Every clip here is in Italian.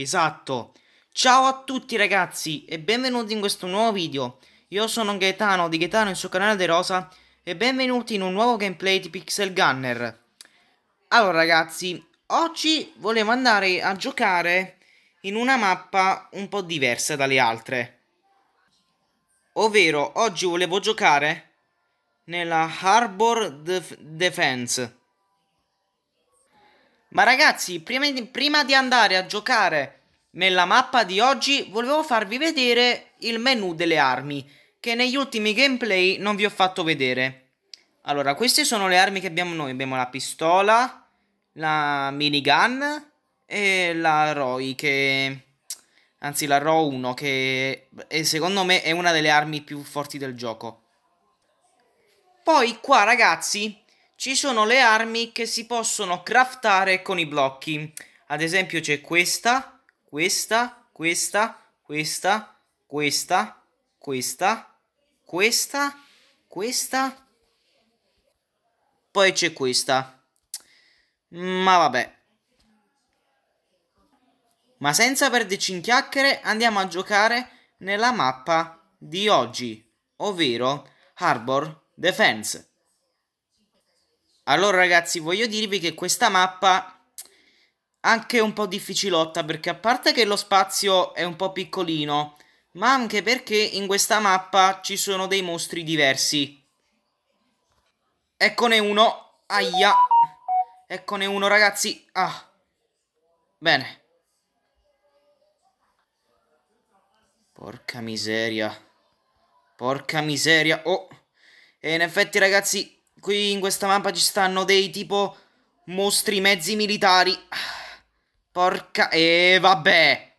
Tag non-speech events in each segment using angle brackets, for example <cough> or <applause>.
Esatto. Ciao a tutti ragazzi e benvenuti in questo nuovo video. Io sono Gaetano di Gaetano il suo canale De Rosa e benvenuti in un nuovo gameplay di Pixel Gunner. Allora ragazzi, oggi volevo andare a giocare in una mappa un po' diversa dalle altre. Ovvero, oggi volevo giocare nella Harbor Def Defense ma ragazzi, prima di, prima di andare a giocare nella mappa di oggi, volevo farvi vedere il menu delle armi, che negli ultimi gameplay non vi ho fatto vedere. Allora, queste sono le armi che abbiamo noi. Abbiamo la pistola, la minigun e la ROI che... Anzi, la RO 1 che è, secondo me è una delle armi più forti del gioco. Poi qua, ragazzi, ci sono le armi che si possono craftare con i blocchi. Ad esempio c'è questa, questa, questa, questa, questa, questa, questa, questa. Poi c'è questa. Ma vabbè. Ma senza perderci in chiacchiere andiamo a giocare nella mappa di oggi, ovvero Harbor Defense. Allora ragazzi voglio dirvi che questa mappa anche un po' difficilotta perché a parte che lo spazio è un po' piccolino ma anche perché in questa mappa ci sono dei mostri diversi. Eccone uno, aia, eccone uno ragazzi, ah, bene. Porca miseria, porca miseria, oh, e in effetti ragazzi Qui in questa mappa ci stanno dei tipo mostri mezzi militari. Porca... E vabbè.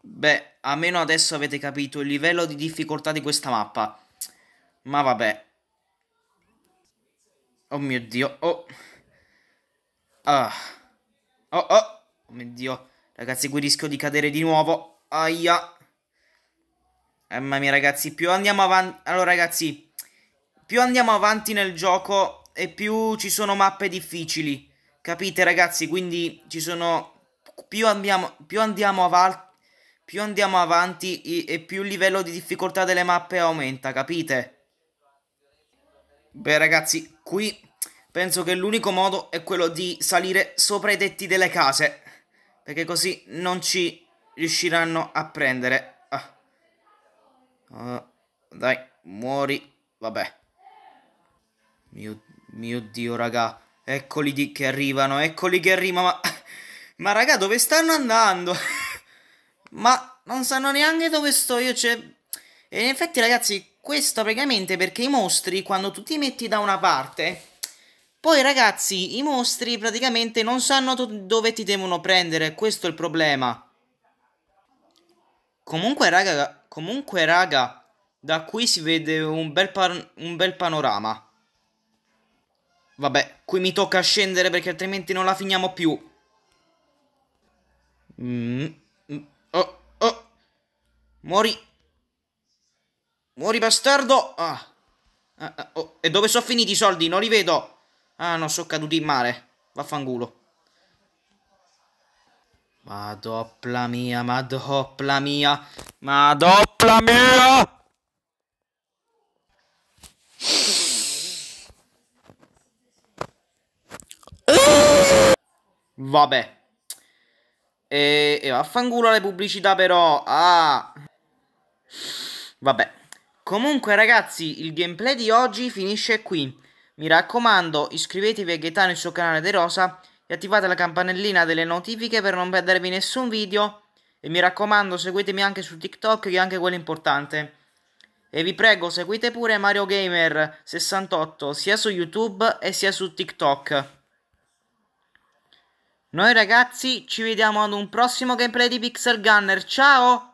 Beh, almeno adesso avete capito il livello di difficoltà di questa mappa. Ma vabbè. Oh mio Dio. Oh. Ah. Oh, oh. oh mio Dio. Ragazzi, qui rischio di cadere di nuovo. Aia. mamma mia, ragazzi, più andiamo avanti... Allora, ragazzi più andiamo avanti nel gioco e più ci sono mappe difficili. Capite ragazzi? Quindi ci sono... Più andiamo, più andiamo, av- più andiamo avanti e, e più il livello di difficoltà delle mappe aumenta, capite? Beh ragazzi, qui penso che l'unico modo è quello di salire sopra i tetti delle case. Perché così non ci riusciranno a prendere. Ah. Uh, dai, muori. Vabbè. Mio, mio Dio, raga. Eccoli di, che arrivano, eccoli che arrivano. Ma, ma raga, dove stanno andando? <laughs> ma non sanno neanche dove sto io, cioè... E in effetti, ragazzi, questo praticamente perché i mostri, quando tu ti metti da una parte... Poi ragazzi, i mostri praticamente non sanno dove ti devono prendere, questo è il problema. Comunque raga, comunque raga, da qui si vede un bel, un bel panorama. Vabbè, qui mi tocca scendere perché altrimenti non la finiamo più. Mm, mm. Oh, oh. Muori. Muori bastardo. Ah. Ah, ah, oh. E dove sono finiti i soldi? Non li vedo. Ah non sono caduti in mare. Vaffanculo. Madoppla mia, madoppla mia, Madoppla mia! Vabbè. E, e vaffanculo le pubblicità però. Ah. Vabbè. Comunque ragazzi, il gameplay di oggi finisce qui. Mi raccomando, iscrivetevi a Gaetano il suo canale De Rosa e attivate la campanellina delle notifiche per non perdervi nessun video. E mi raccomando, seguitemi anche su TikTok che è anche quello importante. E vi prego, seguite pure Mario Gamer 68 sia su YouTube e sia su TikTok. Noi ragazzi ci vediamo ad un prossimo gameplay di Pixel Gunner. Ciao!